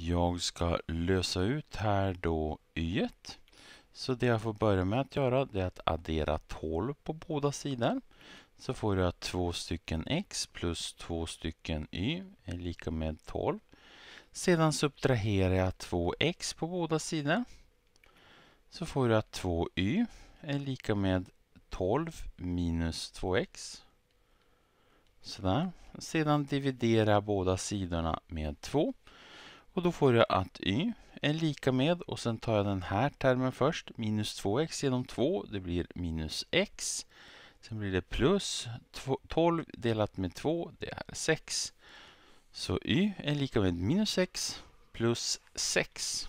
Jag ska lösa ut här då y. Så det jag får börja med att göra är att addera 12 på båda sidor. Så får jag två stycken x plus två stycken y är lika med 12. Sedan subtraherar jag 2x på båda sidor. Så får jag 2y är lika med 12 minus 2x. Sådär. Sedan dividerar jag båda sidorna med 2. Och då får jag att y är lika med, och sen tar jag den här termen först, minus 2x genom 2, det blir minus x. Sen blir det plus 12 delat med 2, det är 6. Så y är lika med minus 6 plus 6.